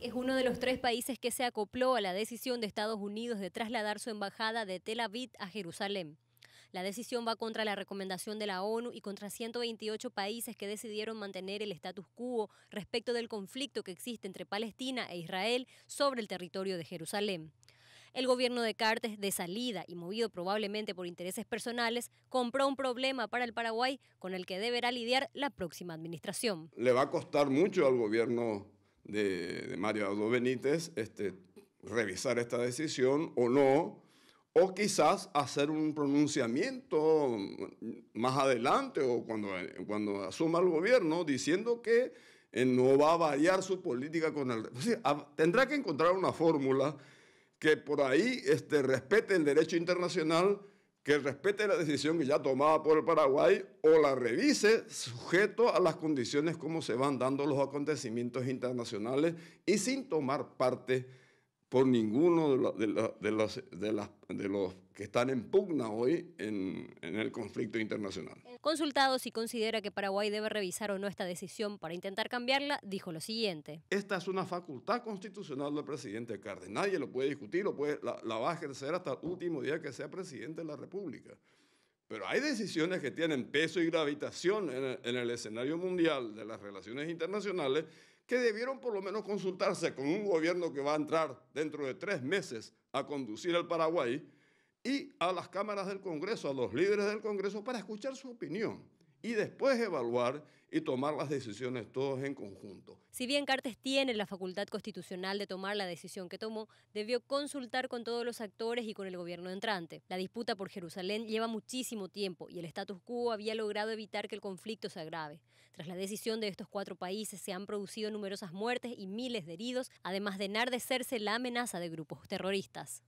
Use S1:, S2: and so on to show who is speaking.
S1: es uno de los tres países que se acopló a la decisión de Estados Unidos de trasladar su embajada de Tel Aviv a Jerusalén. La decisión va contra la recomendación de la ONU y contra 128 países que decidieron mantener el status quo respecto del conflicto que existe entre Palestina e Israel sobre el territorio de Jerusalén. El gobierno de Cartes, de salida y movido probablemente por intereses personales, compró un problema para el Paraguay con el que deberá lidiar la próxima administración.
S2: Le va a costar mucho al gobierno de, Mario Aldo Benítez este, revisar esta decisión o no, o quizás hacer un pronunciamiento más adelante o cuando, cuando asuma el gobierno diciendo que eh, no va a variar su política con el... tendrá que encontrar una fórmula que por ahí este, respete el derecho internacional que respete la decisión que ya tomada por el Paraguay o la revise sujeto a las condiciones como se van dando los acontecimientos internacionales y sin tomar parte por ninguno de, los que están en pugna hoy en, el conflicto internacional.
S1: Consultado si considera que Paraguay debe revisar o no esta decisión para intentar cambiarla, dijo lo siguiente.
S2: Esta es una facultad constitucional del presidente Cárdenas. Nadie lo puede discutir, lo puede, la, va a ejercer hasta el último día que sea presidente de la República. Pero hay decisiones que tienen peso y gravitación en el escenario mundial de las relaciones internacionales que debieron por lo menos consultarse con un gobierno que va a entrar dentro de tres meses a conducir el Paraguay y a las cámaras del Congreso, a los líderes del Congreso, para escuchar su opinión y después evaluar y tomar las decisiones todos en conjunto.
S1: Si bien Cartes tiene la facultad constitucional de tomar la decisión que tomó, debió consultar con todos los actores y con el gobierno entrante. La disputa por Jerusalén lleva muchísimo tiempo y el status quo había logrado evitar que el conflicto se agrave. Tras la decisión de estos cuatro países se han producido numerosas muertes y miles de heridos, además de enardecerse la amenaza de grupos terroristas.